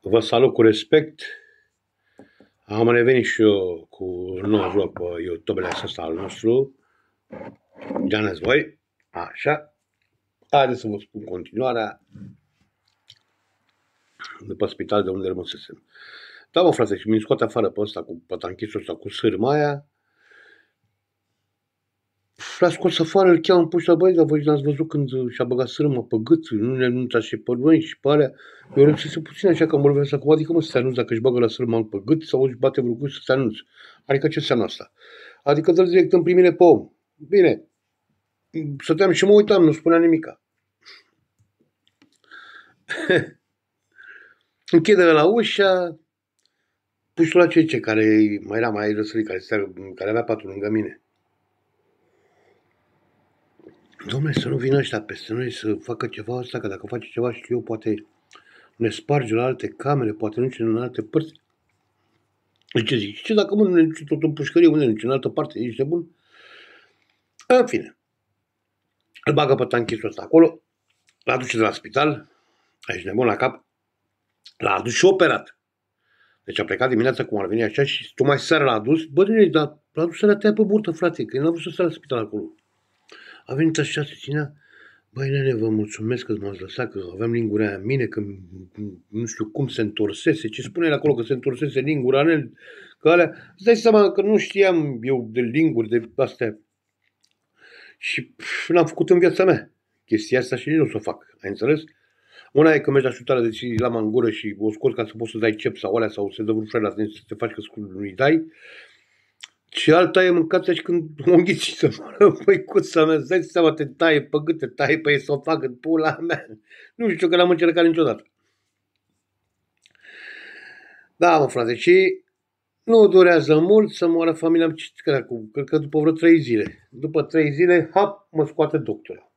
Vă salut cu respect. Am revenit și eu cu noua nou vlog pe YouTube la acesta al nostru. Geaneți voi. Așa. Haideți să vă spun continuarea. După spital de unde rămăsesem. Da, mă, frate, și mi i scoate afară pe ăsta, cu pătanchisul ăsta, cu sârma aia l-a scos afară, îl cheamă în pușa, băi, dar voi n-ați văzut când și-a băgat sârmă pe gât, nu ne anunța și pe noi și pe alea. Eu se puțin așa că mă lovesc acum, adică mă, să te anunț dacă își bagă la sârmă pe gât sau își bate vreun să te anunț. Adică ce înseamnă asta? Adică dă direct în primire pe om. Bine, stăteam și mă uitam, nu spunea nimica. Închide la ușa, puștul ce care mai era mai răsărit, care, care avea patru lângă mine domne, să nu vină ăștia peste noi să facă ceva asta, că dacă face ceva știu eu, poate ne sparge la alte camere, poate nu în alte părți. ce zici? ce dacă mă, nu ne duce tot în pușcărie, unde ne în altă parte, ești de bun? În fine, îl bagă pe tanchisul ăsta acolo, l aduce de la spital, aici nebun la cap, l-a adus și operat. Deci a plecat dimineața cum ar veni așa și tu mai seara l-a adus, bă, dar l-a adus să te pe burtă, frate, că el n-a vrut să stai la spital acolo. A venit așa și țină, băi nene, vă mulțumesc că m-ați lăsat, că aveam lingura aia în mine, că nu știu cum se întorsese, ce spune acolo că se întorsese lingura în el, că alea, îți dai seama că nu știam eu de linguri, de astea. Și l-am făcut în viața mea chestia asta și nu o să o fac, ai înțeles? Una e că mergi la șutare de la la gură și o scoți ca să poți să dai cep sau alea sau să dă vreun să te faci că nu-i dai și alta e mâncat și când o înghiți să mă păi cu să mă dai seama, te taie pe gât, te taie pe să o fac în pula mea. Nu știu că n-am încercat niciodată. Da, mă, frate, și nu durează mult să moară familia, am citit că acum, cred că după vreo trei zile. După trei zile, hap, mă scoate doctorul.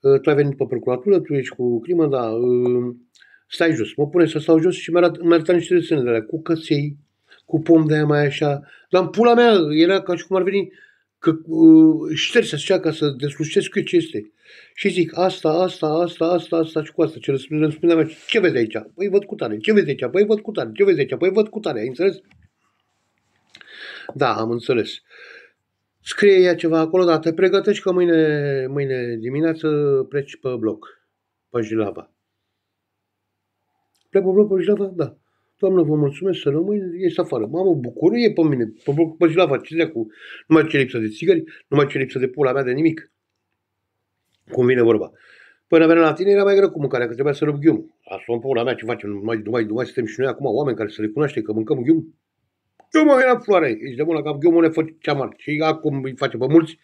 Uh, tu ai venit pe procuratură, tu ești cu crimă, dar uh, stai jos. Mă pune să stau jos și mi-arăta a niște desenele cu căței, cu pom de aia mai așa. Dar în pula mea era ca și cum ar veni că uh, șterse așa ca să deslușesc ce este. Și zic asta, asta, asta, asta, asta și cu asta. Ce răspundea mea, ce vezi aici? Păi văd cu tare, ce vezi aici? Păi văd cu tare, ce vezi aici? Păi văd cu tare, ai înțeles? Da, am înțeles. Scrie ea ceva acolo, dar te pregătești că mâine, mâine dimineață pleci pe bloc, pe Jilava. Plec pe bloc pe Jilava? Da. Doamnă, vă mulțumesc, să rămâi, ești afară. Mamă, bucurie pe mine, pe bloc, pe la ce cu numai ce lipsă de țigări, numai ce lipsă de pula mea, de nimic. Cum vine vorba. Până venea la tine era mai greu cu mâncarea, că trebuia să rup ghium. Asta în pula mea, ce facem? Numai, numai, numai suntem și noi acum oameni care să recunoaște că mâncăm ghium. Eu mă era floare, ești de mână cap, ghiumul ne făcea mare. Și acum îi face pe mulți.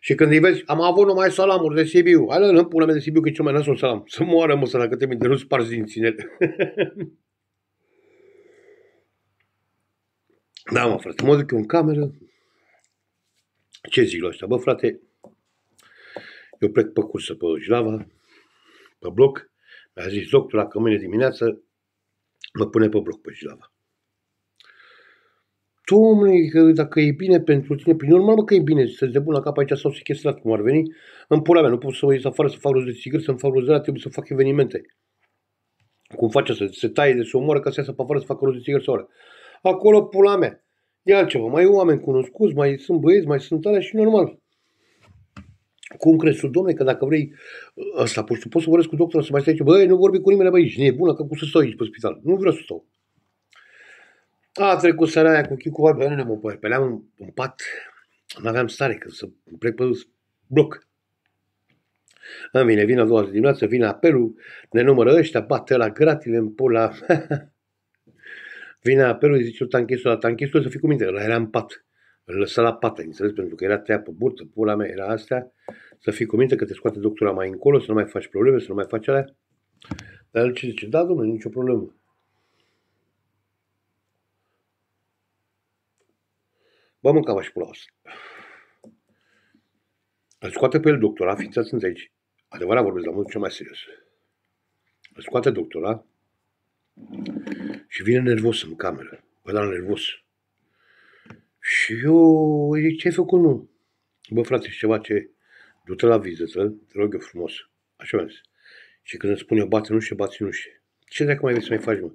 Și când îi vezi, am avut numai salamuri de Sibiu. Hai, nu pula mea de Sibiu, că e cel mai nasul salam. Să moară, mă, săracă, te minte, nu sparzi din ținele. Da, mă, frate, mă duc eu în cameră. Ce zic la ăsta? Bă, frate, eu plec pe cursă pe Jlava, pe bloc. Mi-a zis doctora că mâine dimineață mă pune pe bloc pe Jlava. Domnule, că dacă e bine pentru tine, prin urmă, mă, că e bine, să-ți de bună cap aici să au chestrat cum ar veni, în pula mea, nu pot să mă ies afară să fac rost de țigări, să-mi fac rost de la, trebuie să fac evenimente. Cum face să se taie de se ca să iasă pe afară să facă rost de țigări sau oră acolo pula mea. E altceva. Mai e oameni cunoscuți, mai sunt băieți, mai sunt alea și normal. Cum crezi tu, domne, că dacă vrei ăsta, poți, poți să vorbesc cu doctorul să mai stai aici, băi, nu vorbi cu nimeni băi, aici, nebună, că cum să stau aici pe spital. Nu vreau să stau. A trecut seara aia cu Chico Barbe, nu mă peleam în, în pat, nu aveam stare, că să plec pe bloc. Am vine, vine a doua zi dimineață, vine apelul, ne numără ăștia, bate la gratile în pula. Vine apelul, zice, eu te-am o te să fii cu minte. Ăla era în pat. Îl lăsa la pat, înțeles? Pentru că era treapă, burtă, pula mea, era astea. Să fii cu minte că te scoate doctora mai încolo, să nu mai faci probleme, să nu mai faci alea. Dar el ce zice? Da, domnule, nicio problemă. Bă, mâncava și pula asta. Îl scoate pe el doctora, fiți atent aici. Adevărat vorbesc, la modul cel mai serios. Îl scoate doctora, și vine nervos în cameră, ăla nervos. Și eu îi zic, ce ai făcut, nu? Bă, frate, și ceva ce... Du-te la vizită, te rog eu frumos. Așa mi zis. Și când îmi spune, bate nu și bate nu și. Ce dacă mai vrei să mai faci, mă?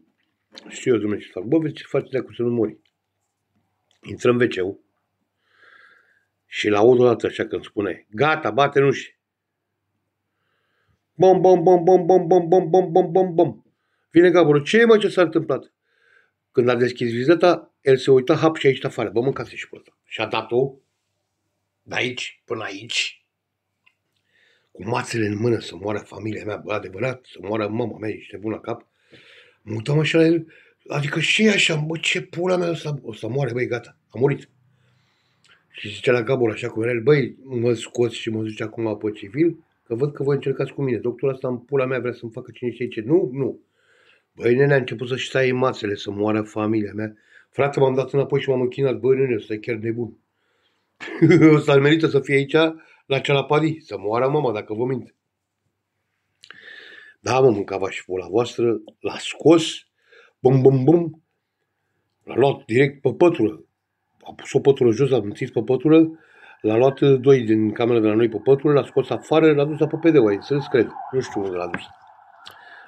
Știu eu, Dumnezeu, ce fac. Bă, vezi ce faci dacă să nu mori. Intrăm wc și la o dată, așa când spune, gata, bate nu și. Bom, bom, bom, bom, bom, bom, bom, bom, bom, bom, bom. Vine Gaborul, ce mă, ce s-a întâmplat? Când a deschis vizeta, el se uita hap și aici afară. Bă, mâncați și până Și a dat-o de aici până aici. Cu mațele în mână să moară familia mea, bă, adevărat, să moară mama mea, ești bun la cap. Mă uitam așa la el, adică și așa, bă, ce pula mea, o să, o să moare, băi, gata, a murit. Și zicea la Gabor așa era el, băi, mă scoți și mă zice acum pe civil, că văd că voi încercați cu mine. Doctorul asta în pula mea vrea să-mi facă cine știe ce. Nu, nu. Băi nene, a început să-și taie mațele, să moară familia mea. Frate, m-am dat înapoi și m-am închinat. Băi nene, ăsta e chiar nebun. ăsta merită să fie aici, la cea la Paris, să moară mama, dacă vă mint. Da, mă, mâncava și pula voastră, l-a scos, bum, bum, bum, l-a luat direct pe pătură. A pus o pătură jos, a mințit pe pătură, L-a luat doi din camera de la noi pe pătură, l-a scos afară, l-a dus la pe ul ai înțeles, cred. Nu știu unde l-a dus.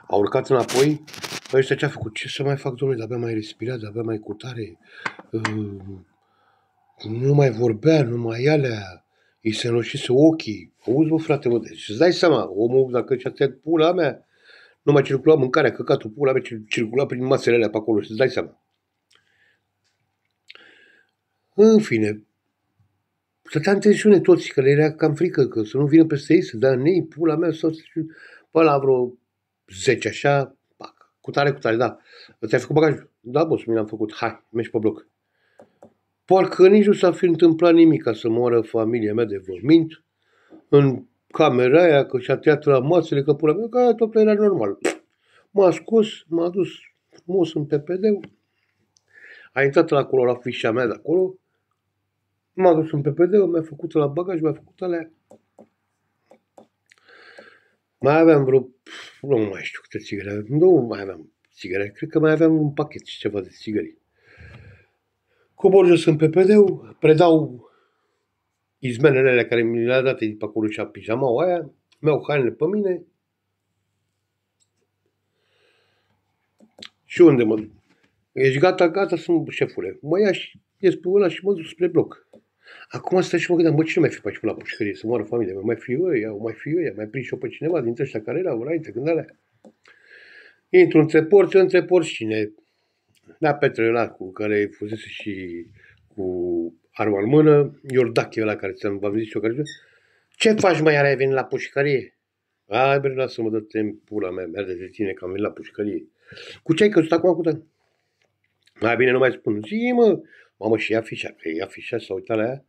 A urcat înapoi, dar păi, ăștia ce a făcut? Ce să mai fac, domnule? De-abia mai respira, de-abia mai cutare. Uh, nu mai vorbea, nu mai alea. I se înroșise ochii. Auzi, bă, frate, mă, deci îți dai seama, omul, dacă ce-a tăiat pula mea, nu mai circula mâncarea, căcatul pula mea circula prin masele alea pe acolo și îți dai seama. În fine, stăteam tensiune toți, că le era cam frică, că să nu vină peste ei, să dea în ei, pula mea, sau pă la vreo 10 așa, cu tare, cu tare, da. Ți-ai făcut bagajul? Da, boss, mi l-am făcut. Hai, mergi pe bloc. Parcă nici nu s-a fi întâmplat nimic ca să moară familia mea de vomint în camera aia, că și-a tăiat rămasele, că pula mea, că aia totul era normal. M-a scos, m-a dus frumos în PPD-ul, a intrat la acolo, la fișa mea de acolo, m-a dus în PPD-ul, mi-a făcut la bagaj, mi-a făcut alea, mai aveam vreo, nu mai știu câte țigări, nu mai aveam țigări, cred că mai aveam un pachet și ceva de țigări. Cobor jos în ppd predau izmenele alea care mi le-a dat din pe acolo și a pijama aia, mi-au hainele pe mine și unde mă duc? Ești gata, gata, sunt șefule. Mă ia și ies pe ăla și mă duc spre bloc. Acum stai și mă gândeam, bă, ce mai fi pe la pușcărie? Să moară familia mea. Mai fi eu ea, mai fi eu ea, mai prins și o pe cineva dintre ăștia care erau înainte, când alea. Intru între porți, între porți cine? Da, Petre cu care fusese și cu arma în mână, Iordache ăla care ți-am v-am zis care ce faci mai are venit la pușcărie? Ai, bine, lasă-mă, dă pula mea, merge de tine că am venit la pușcărie. Cu ce ai căzut acum cu tău? Mai bine nu mai spun. Zi, mă, mamă, și ia fișa, că ia fișa, s-a uitat la ea.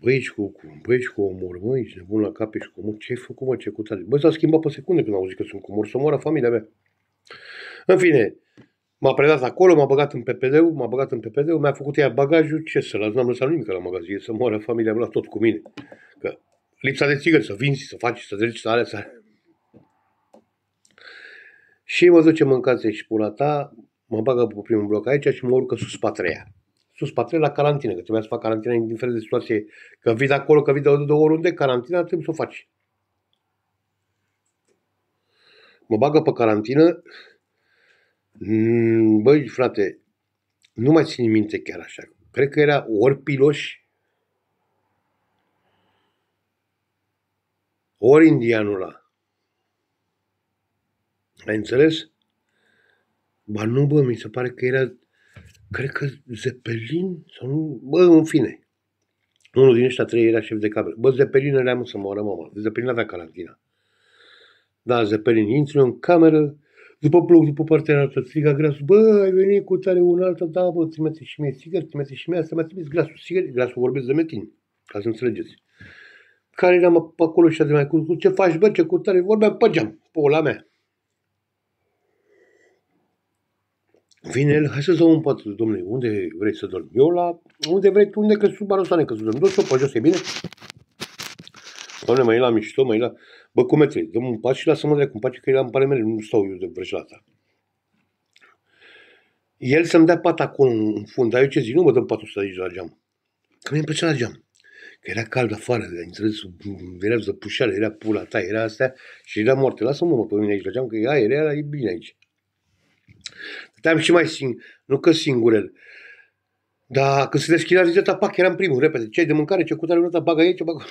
Băi, ești cu, cu, băi, ești cu omor, măi, ești nebun la cap, ești cu omor. Ce ai făcut, mă, ce cu tare? Băi, s-a schimbat pe secunde când auzi că sunt cu omor, să moară familia mea. În fine, m-a predat acolo, m-a băgat în PPD-ul, m-a băgat în PPD-ul, mi-a făcut ea bagajul, ce să las, n-am lăsat nimic la magazin, să moară familia mea tot cu mine. Că lipsa de țigări, să vinzi, să faci, să treci, să alea, să... Și mă duce mâncați și pula ta, mă bagă pe primul bloc aici și mă urcă sus patreia sus patrie la carantină, că trebuia să fac carantina indiferent de situație, că vii de acolo, că vii de oriunde, carantina trebuie să o faci. Mă bagă pe carantină, mm, băi frate, nu mai țin minte chiar așa. Cred că era ori piloși, ori indianul ăla. Ai înțeles? Ba nu, bă, mi se pare că era cred că Zeppelin sau nu, bă, în fine. Unul din ăștia trei era șef de cameră. Bă, Zeppelin era să moară, mama. Zeppelin avea carantina. Da, Zeppelin, intră în cameră, după bloc, după partea altă, striga grasul, bă, ai venit cu tare un altă, da, bă, trimite și mie țigări, trimite și mie asta, mă trimis grasul, țigări, grasul vorbesc de metin, ca să înțelegeți. Care mă, pe acolo și de mai cu, ce faci, bă, ce cu tare, vorbeam pe geam, pe mea. Vine el, hai să stăm un pat, domnule, unde vrei să dormi? Eu la, unde vrei tu, unde că sub barosane, că să dormi. Du-te pe jos, e bine? Doamne, mai e la mișto, mai e la... Bă, cum e Dăm un pat și lasă-mă de un pat că e la în pare mele, nu stau eu de vrăjla ta. El să-mi dea pat acolo în fund, dar eu ce zic, nu mă dăm patul să aici la geam. Că mi-e plăcea la geam. Că era cald afară, de înțeles, era zăpușeală, era pula ta, era astea și era moarte. Lasă-mă mă, pe mine aici la geam, că aer era, e bine aici. Stăteam și mai sing, nu că singurel. Da, când se deschidea vizita, pac, eram primul, repede. Ce de mâncare, ce cu tare, bagă aici, bagă...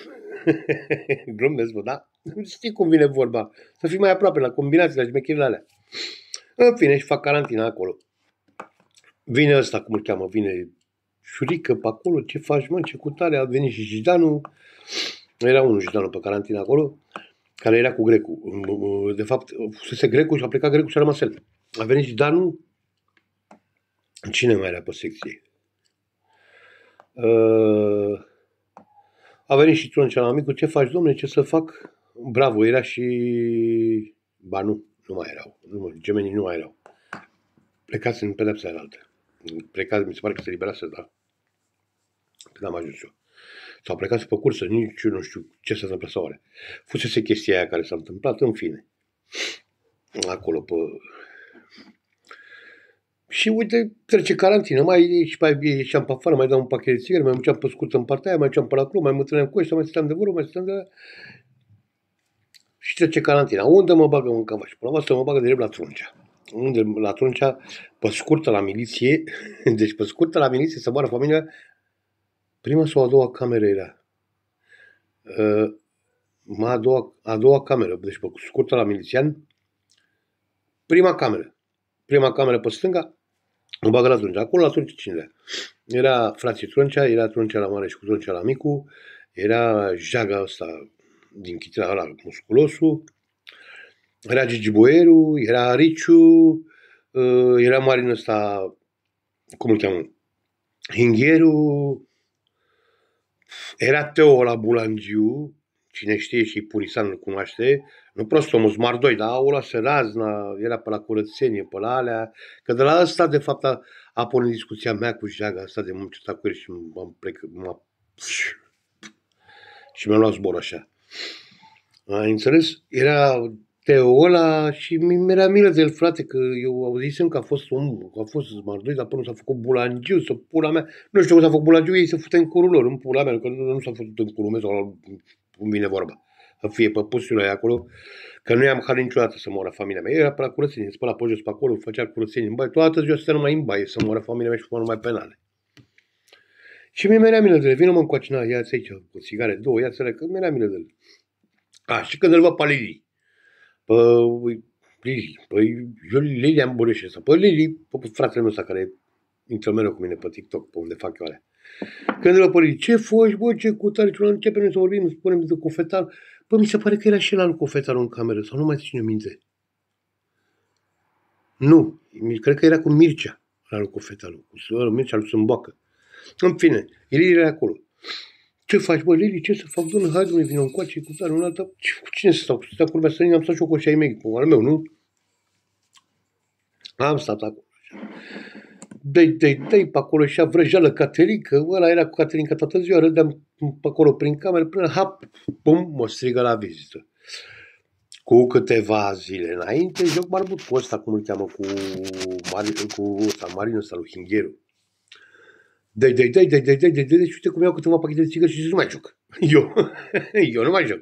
Glumesc, vă, da? Știi cum vine vorba. Să fii mai aproape la combinații, la șmechirile alea. În fine, și fac carantina acolo. Vine ăsta, cum îl cheamă, vine șurică pe acolo, ce faci, mă, ce cutare, a venit și Jidanu. Era unul Jidanu pe carantină acolo, care era cu grecul. De fapt, fusese grecul și a plecat grecul și a rămas el. A venit și Danu. Cine mai era pe secție? Uh, a venit și Troncea la micu. Ce faci, domne? Ce să fac? Bravo, era și... Ba nu, nu mai erau. Nu, gemenii nu mai erau. Plecați în pedepsa altă. Plecați, mi se pare că se liberase, da? Când am ajuns eu. S-au plecat pe cursă, nici eu nu știu ce s-a întâmplat sau oare. Fusese chestia aia care s-a întâmplat, în fine. Acolo, pe și uite, trece carantină, mai și mai ieșeam pe afară, mai dau un pachet de țigări, mai mergeam pe scurt în partea aia, mai mergeam pe la club, mai mă întâlneam cu ăștia, mai stăteam de vorbă, mai stăteam de... Și trece carantina. Unde mă bagă un cavaș? Până la mă bagă direct la Truncea. Unde, la Truncea, pe scurtă la miliție, deci pe scurtă la miliție să moară familia, prima sau a doua cameră era. Uh, a doua, a doua cameră, deci pe scurtă la milițian, prima cameră prima cameră pe stânga, O bagă la Truncea. Acolo la Truncea Era frații Truncea, era Truncea la mare și cu Truncea la micu, era Jaga asta din chitra la musculosul, era Gigi Boeru, era Riciu, uh, era Marin ăsta, cum îl cheamă, Hingheru, era Teo la Bulangiu, cine știe și Purisan îl cunoaște, nu smart Zmardoi, dar au se razna, era pe la curățenie, pe la alea, că de la asta de fapt, a, a pornit discuția mea cu Jaga asta de m-am cu el și m-am plec, m-a, și mi-am luat zbor așa. Ai înțeles? Era Teo ăla și mi-era milă de el, frate, că eu auzisem că a fost un că a fost smardoi, dar până s-a făcut bulangiu, să pula mea. Nu știu cum s-a făcut bulangiu, ei se fute în curul lor, în pula mea, că nu, nu s-a făcut în curul meu sau cum vine vorba fie păpusul acolo, că nu i-am halit niciodată să moară familia mea. Eu era pe la curățenie, spăla pe jos pe acolo, făcea curățenie în baie, toată ziua nu numai în baie să moară familia mea și fără numai penale. Și mi-e merea milă de ele, vină mă încoacina, ia-ți aici o țigare, două, ia-ți alea, că mi-era milă de ele. A, și când îl văd pe Lili, pe Lili, pe păi, eu Lili am burește să, pe păi, Lili, pe păi, fratele meu ăsta care intră mereu cu mine pe TikTok, pe unde fac eu alea. Când îl văd pe Lili, ce faci, bă, ce cu tare, ce începem să vorbim, spunem de cofetar, Bă, mi se pare că era și la cu o fetă în cameră, sau nu mai ține minte. Nu, cred că era cu Mircea la cu feta lui, cu Mircea lui Sâmboacă. În fine, Lili era acolo. Ce faci, bă, Lili, ce să fac, domnule? hai, domnule, vină încoace, cu tare, un altă, cu cine să stau? Să stau cu să am stat și cu ai mei, cu al meu, nu? Am stat acolo. Dă-i, dă-i, dă-i pe acolo și a vrăjeală Caterică, ăla era cu Caterinca toată ziua râdeam pe acolo prin cameră, până hap, pum, mă strigă la vizită. Cu câteva zile înainte, joc marbut cu ăsta, cum îl cheamă, cu, Mar- cu ăsta, Marinul ăsta, lui Hingheru. Dai, dai, dai, dai, dai, dai, dai, dai, și cum iau câteva pachete de țigări și zic, nu mai joc. Eu, eu nu mai joc.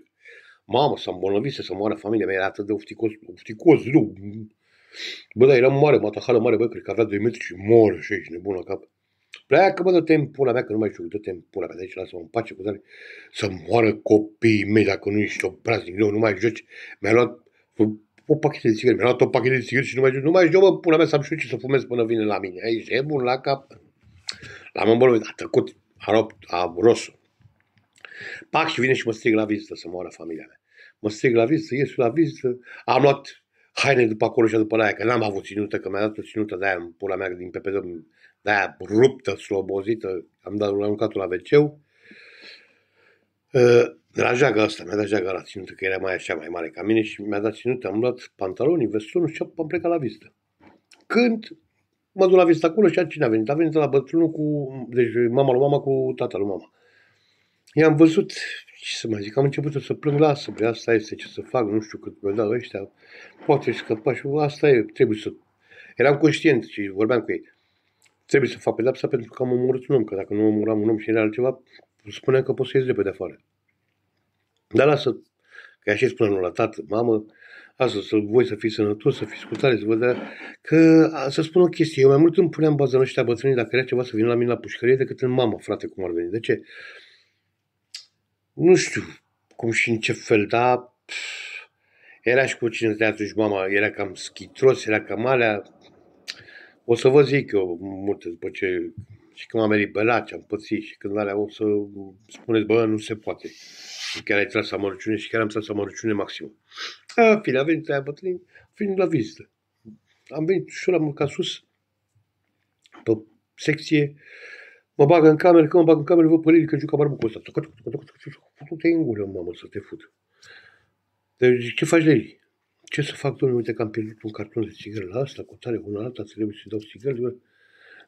Mamă, s-a îmbolnăvit să se moară familia mea, era atât de ofticos, ofticos, nu. Bă, da, era mare, matahală mare, bă, cred că avea 2 metri și mor și aici, nebun la cap. Pleacă, mă, dă-te în pula mea, că nu mai știu, dă-te în pula mea de aici, lasă-mă în pace cu tare, să moară copiii mei dacă nu ești obraznic, eu nu mai joci. Mi-a luat o pachete de țigări, mi-a luat o pachete de țigări și nu mai joci, nu mai joci, mă, pula mea, să am și ce să fumez până vine la mine. Aici, e bun la cap. L-am îmbolnăvit, a tăcut, a rupt, a rosul. Pac și vine și mă strig la vizită să moară familia mea. Mă strig la vizită, ies la vizită, am luat haine după acolo și după aia, că n-am avut ținută, că mi-a dat o ținută de aia în pula mea din domnul da, ruptă, slobozită, am dat un aruncat la wc de ă, la jaga asta, mi-a dat jaga la ținută, că era mai așa, mai mare ca mine și mi-a dat ținută, am luat pantalonii, vestonul și am plecat la vizită. Când mă duc la vizită acolo și cine a venit? A venit la bătrânul cu, deci mama lui mama cu tata lui mama. I-am văzut, ce să mai zic, am început să plâng, lasă, bre, asta este, ce să fac, nu știu cât mi-au dat ăștia, poate scăpa și asta e, trebuie să... Eram conștient și vorbeam cu ei trebuie să fac pedapsa pentru că am omorât un om, că dacă nu omoram un om și era altceva, spunea că poți să ies de pe de afară. Dar lasă, că așa spune la tată, mamă, asta, să voi să fiți sănătos, să fiți cu tare, să vă dea... Că, a, să spun o chestie, eu mai mult îmi puneam bază în ăștia bătrânii dacă era ceva să vină la mine la pușcărie decât în mama, frate, cum ar veni. De ce? Nu știu cum și în ce fel, dar era și cu cine te atunci mama, era cam schitros, era cam alea, o să vă zic eu multe după ce și când am la ce am pățit și când alea o să spuneți, bă, nu se poate. Și chiar ai tras amărăciune și chiar am tras amărăciune maximă. A, fine, a venit aia bătrân, fiind la vizită. Am venit și am urcat sus, pe secție, mă bag în cameră, când mă bag în cameră, vă păliri că jucă barbucul ăsta. Tu te în gură, mamă, să te fut. Deci, ce faci de toc ce să fac, domnule, uite că am pierdut un carton de țigări la asta, cu tare, una alta, trebuie să dau țigări.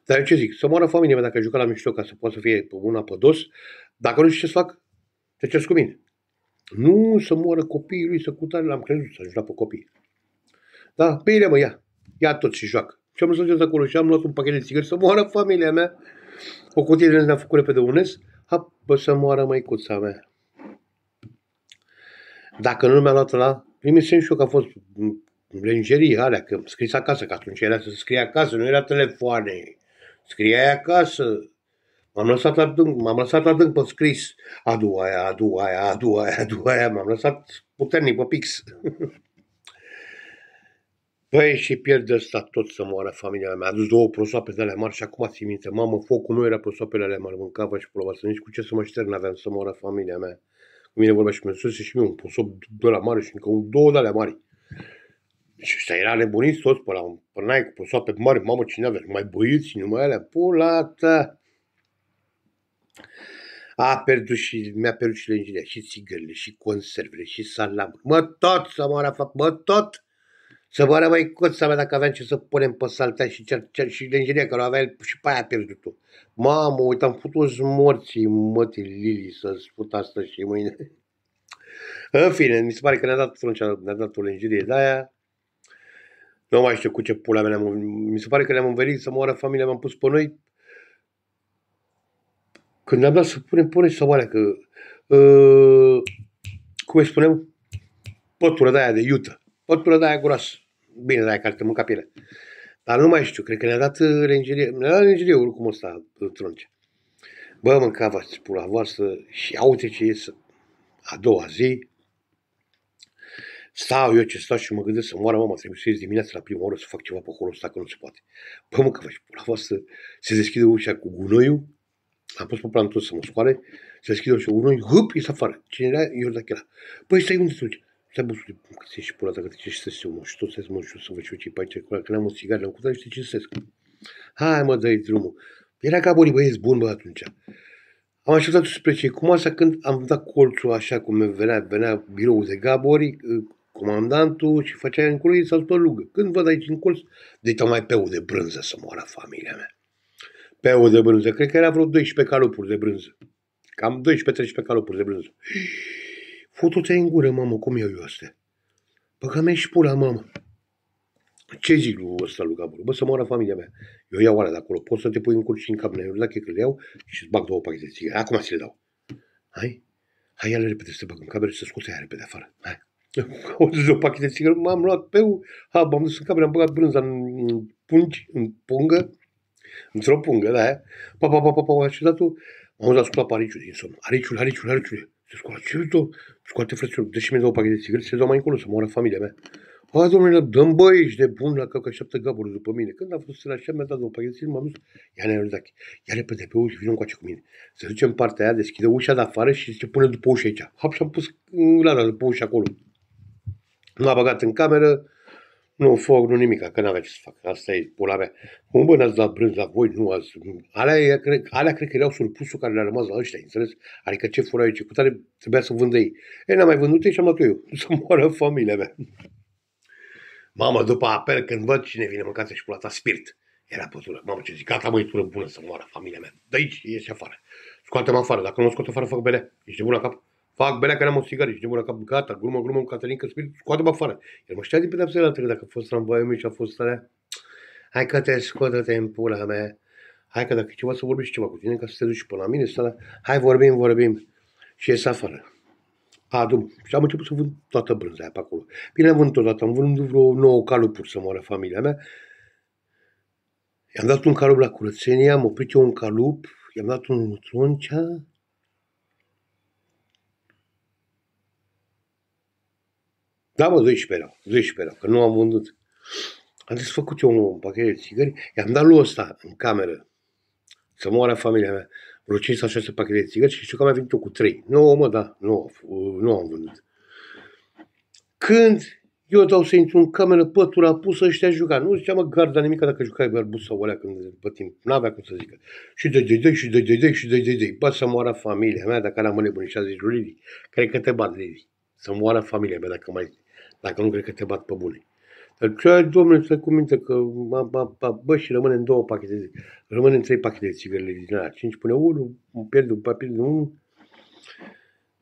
Dar eu ce zic, să moară familia mea dacă juca la mișto ca să poată să fie pe una pe dos, dacă nu știu ce să fac, te cerți cu mine. Nu să moară copiii lui, să cu tare, l-am crezut să juca pe copii. Da, pe ele mă ia, ia tot și joacă. Și am ajuns acolo și am luat un pachet de țigări să moară familia mea. O cutie de ne-a făcut repede unes, ha, bă, să moară măicuța mea. Dacă nu mi-a luat la Primisem și eu că a fost lingerie, alea, că scris acasă, că atunci era să scrie acasă, nu era telefoane. scria acasă. M-am lăsat adânc, m-am lăsat adânc pe scris. Adu aia, adu aia, adu aia, adu aia. M-am lăsat puternic pe pix. Păi și pierd ăsta tot să moară familia mea. A dus două prosoape de ale mari și acum țin minte. Mamă, focul nu era prosoapele ale mari, mâncava și ploua. Să nici cu ce să mă n aveam să moară familia mea mine vorbea și mi-a zis și mie un posop de la mare și încă un, două de alea mari. Și ăsta era nebunit toți pe la un pânai cu posoape mari, mamă, cine avea, mai băieți, numai alea, pula ta. A pierdut și mi-a pierdut și lenjirea, și țigările, și conservele, și salam. Mă, tot, mă fac, mă, tot. Să vă mai cât să vedem dacă aveam ce să punem pe saltea și, cer, cer, și lingerie, că avea el și pe aia pierdut -o. Mamă, uite, am putut morții mătii Lili să-ți put asta și mâine. În fine, mi se pare că ne-a dat fruncea, ne-a dat o lingerie de aia. Nu mai știu cu ce pula mea Mi se pare că ne-am învelit să moară familia, m-am pus pe noi. Când ne-am dat să punem pune sau oare că... Uh, cum îi spunem? Pătură de aia de iută. Pătură de aia groasă. Bine, dar că ar trebui pielea. Dar nu mai știu, cred că ne-a dat lingerie, uh, ne-a dat lingerie oricum ăsta, trunce. Bă, mâncavați pula voastră și aute ce iese a doua zi. Stau eu ce stau și mă gândesc să moară mama, trebuie să ies dimineața la prima oră să fac ceva pe acolo ăsta că nu se poate. Bă, mâncavați pula voastră, se deschide ușa cu gunoiul, am pus pe plantul să mă scoare, se deschide ușa cu gunoiul, hâp, ies afară. Cine era? Iordachela. era. Păi stai unde te duci? trebuie că se și pula ta, că te cistesc se mă, și tot să mă, și tot să vă ce i pe aici, că n-am o țigară, am cutat și te cinsesc. Hai, mă, dă-i drumul. Era ca boli, băieți, bun, bă, atunci. Am așteptat spre cei cum asta când am dat colțul așa cum venea, venea biroul de Gabori, comandantul și făcea în colo, colț sau pe lugă. Când văd aici în colț, de deci mai peu de brânză să moară familia mea. Peu de brânză, cred că era vreo 12 calupuri de brânză. Cam 12-13 calupuri de brânză. Hii. Futu-te în gură, mamă, cum e eu astea? Păcămești pula, mamă. Ce zic lui ăsta lui Gabor? Bă, să moară familia mea. Eu iau alea de acolo. Poți să te pui în curci și în cap, naiul, dacă că le iau și îți bag două pachete de țigări. Acum ți le dau. Hai? Hai, ia repede să te bag în cameră și să scoți aia repede afară. Hai. O Auzi o pachete de țigări, m-am luat pe u, ha, m-am dus în cameră, am băgat brânza în, pungi, în pungă, într-o pungă, da, aia. Pa, pa, pa, pa, pa, pa, și datul, m-am dus la pariciul din somn. Ariciul, ariciul, ariciul. Se scoate, ce dau? Scoate, frăților, de și mi dau pachete de țigări? Se dau mai încolo să moară familia mea. A, domnule, dăm băi, ești de bun la cap, că așteaptă gaburi după mine. Când a fost să-l așa, mi-a dat o pachetă, m-am dus. Ia ne Iardache, ia repede pe ușă, vină încoace cu mine. duce în partea aia, deschide ușa de afară și zice, pune după ușa aici. Hap și-am pus lana după ușa acolo. M-a băgat în cameră, nu foc, nu nimic, că n-avea ce să fac. Asta e pula mea. Cum bă, n-ați dat brânză, voi? Nu ați... Alea, cred, alea cred că erau surpusul care le-a rămas la ăștia, înțeles? Adică ce furau ce tare trebuia să vândă ei. E, n-am mai vândut ei și am luat eu. Să moară familia mea. Mamă, după apel, când văd cine vine mâncați și pula ta spirit. Era pătură. Mamă, ce zic, gata, măi, tură bună să moară familia mea. De aici, ieși afară. Scoate-mă afară. Dacă nu scoate scot afară, fac bere. Ești de bun la cap? Fac că care am o sigară și la cap, gata, glumă, glumă un Cătălin, că spirit, scoate-mă afară. El mă știa din pedepsele altele, dacă a fost tramvaiul meu și a fost alea. Hai că te scoate-te în pula mea. Hai că dacă e ceva să vorbești ceva cu tine, ca să te duci până la mine, să hai vorbim, vorbim. Și ies afară. dum. Și am început să vând toată brânza aia pe acolo. Bine, am vândut odată, am vând vreo nouă calupuri să moară familia mea. I-am dat un calup la curățenie, am oprit eu un calup, i-am dat un troncea, Da, mă, 12 erau, 12 erau, că nu am vândut. Am desfăcut eu un pachet de țigări, i-am dat lui ăsta în cameră, să moară familia mea, vreo 5 sau 6 pachete de țigări și știu că am venit eu cu 3. 9, mă, da, 9, uh, nu am vândut. Când eu dau să intru în cameră, pătura pusă, ăștia juca. Nu zicea, mă, garda nimic dacă jucai bărbus sau alea când pe timp. N-avea cum să zică. Și de de de și de de de și de de de. Ba să moară familia mea dacă n-am nebunit și a zis Lili. Cred că te bat, Lili. Să moară familia mea dacă mai dacă nu cred că te bat pe bune. Dar ce ai, domnule, să cu minte că ma, ma, ma, bă, și rămâne în două pachete, rămâne în trei pachete de țigările din aia, Cinci pune unul, pierd un papir, nu.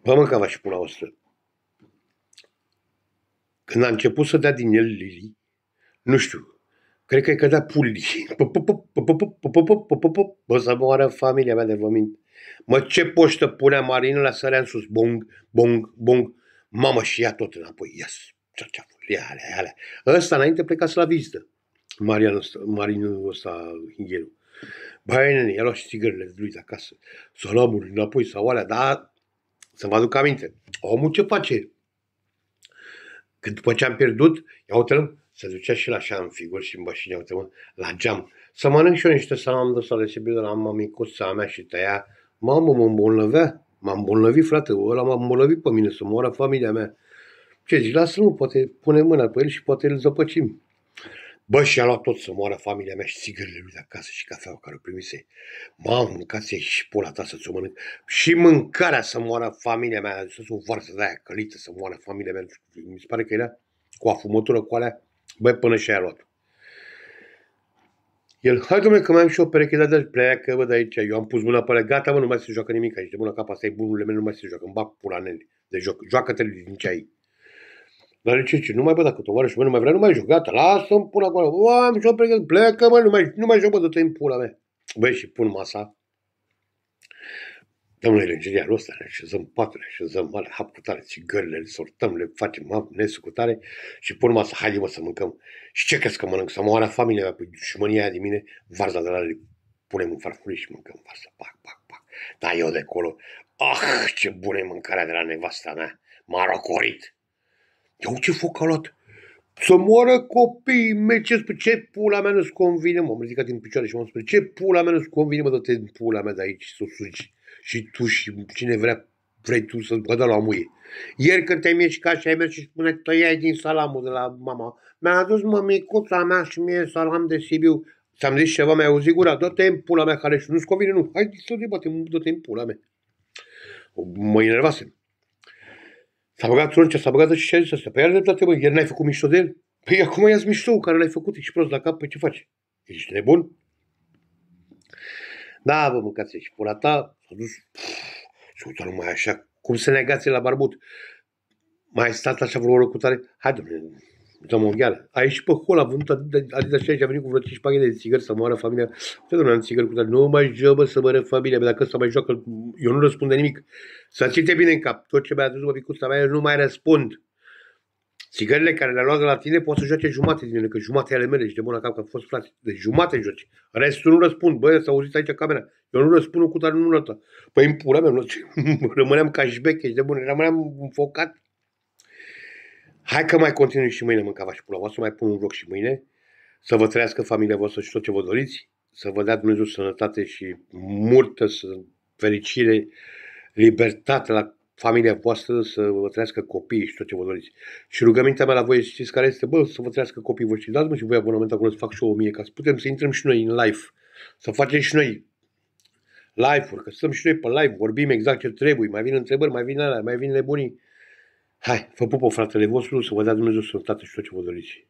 Bă, mă, cam și pune la 100. Când a început să dea din el Lili, nu știu, cred că e că da puli. Bă, să moară familia mea de vămint. Mă, ce poștă punea marină la sărea în sus. Bong, bong, bong. Mamă, și ia tot înapoi. Yes cerceafurile alea, alea. Ăsta înainte plecase la vizită. Marian ăsta, marinul ăsta, Hinghelu. Băi, nene, i-a luat și țigările lui de acasă. Să înapoi sau alea, dar să vă aduc aminte. Omul ce face? Când după ce am pierdut, ia uite se ducea și la așa în figur și în bășini, uite la geam. Să mănânc și eu niște salam de sale de la mamicuța mea și tăia. Mamă, mă îmbolnăvea. M-am îmbolnăvit, frate, ăla m-a îmbolnăvit pe mine, să moară familia mea. Ce zici, lasă nu, poate pune mâna pe el și poate îl zăpăcim. Bă, și-a luat tot să moară familia mea și țigările lui de acasă și cafeaua care o primise. Mamă, mâncați și pula ta să-ți o mănânc. Și mâncarea să moară familia mea, să o varză de aia călită să moară familia mea. Mi se pare că era cu afumătură, cu alea. Bă, până și-a luat. El, hai domnule că mai am și o pereche de azi, pleacă, bă, de aici. Eu am pus mâna pe alea, gata, mă, nu mai se joacă nimic aici. De bună capa asta e bunul meu, nu mai se joacă. Îmi bag pula de deci joc. Joacă-te din ce ai. Dar de ce, ce? Nu mai văd dacă tovarășul meu nu mai vrea, nu mai jucat, lasă-mi pula acolo. O, am și-o pregătit, plecă, mă, nu mai, nu mai joc, dă te i pula mea. Băi, și pun masa. noi inginiarul ăsta, ne așezăm patru, ne așezăm mare, hap cu tare, țigările, le sortăm, le facem hap, nesu cu tare și pun masa, haide mă să mâncăm. Și ce crezi că mănânc? Să moară familia mea, pe dușmânia aia de mine, varza de la le punem în farfurie și mâncăm varza, pac, pac, pac. Dar eu de acolo, ah, ce bună e mâncarea de la nevasta mea, m-a rocorit. Ia ce foc a luat! Să moară copiii mei, ce, ce pula mea nu-ți convine, mă, am ridicat din picioare și m-am spus, ce pula mea nu-ți convine, mă, dă-te în pula mea de aici să sugi. Și tu și cine vrea, vrei tu să bădă la muie. Ieri când te-ai mișcat și ai mers și spune, tăiai din salamul de la mama. Mi-a adus mămicuța mea și mie salam de Sibiu. Ți-am zis ceva, mi-ai auzit gura, dă-te în pula mea care și nu-ți convine, nu. Hai, să te bate, dă-te în pula mea. Mă enervasem. S-a băgat Troncea, s-a băgat și ce astea. Păi are dreptate, mă, ieri n-ai făcut mișto de el. Păi acum ia-ți mișto care l-ai făcut, ești prost la cap, păi ce faci? Ești nebun? Da, vă mâncați și pula ta s-a dus și uite numai așa, cum se negați la barbut. Mai stat așa vreo oră cu tare? Hai, domnule, sau mondială. A ieșit pe hol, a vândut atâta și aici, a venit cu vreo 5 pachete de țigări să moară familia. Ce domnule, am țigări cu tare. Nu mai jobă să mără familia, dacă ăsta mai joacă, eu nu răspund de nimic. Să ținte bine în cap, tot ce mi-a adus după picuța mea, eu nu mai răspund. Țigările care le-a luat de la tine pot să joace jumate din ele, că jumate ale mele și de bună cap că a fost frate. de deci jumate joci. Restul nu răspund. Băi, s-a auzit aici camera. Eu nu răspund cu tare nu nota. Păi îmi pula mea, rămâneam ca șbeche și de bun, rămâneam înfocat Hai că mai continui și mâine mâncava și pula voastră, mai pun un vlog și mâine, să vă trăiască familia voastră și tot ce vă doriți, să vă dea Dumnezeu sănătate și multă fericire, libertate la familia voastră, să vă trăiască copiii și tot ce vă doriți. Și rugămintea mea la voi știți care este, bă, să vă trăiască copiii voștri, dați-mă și voi abonament acolo să fac și o mie, ca să putem să intrăm și noi în live, să facem și noi live-uri, că stăm și noi pe live, vorbim exact ce trebuie, mai vin întrebări, mai vin alea, mai vin nebunii, Hai, vă pupă fratele vostru, să vă dea Dumnezeu sănătate și tot ce vă doriți.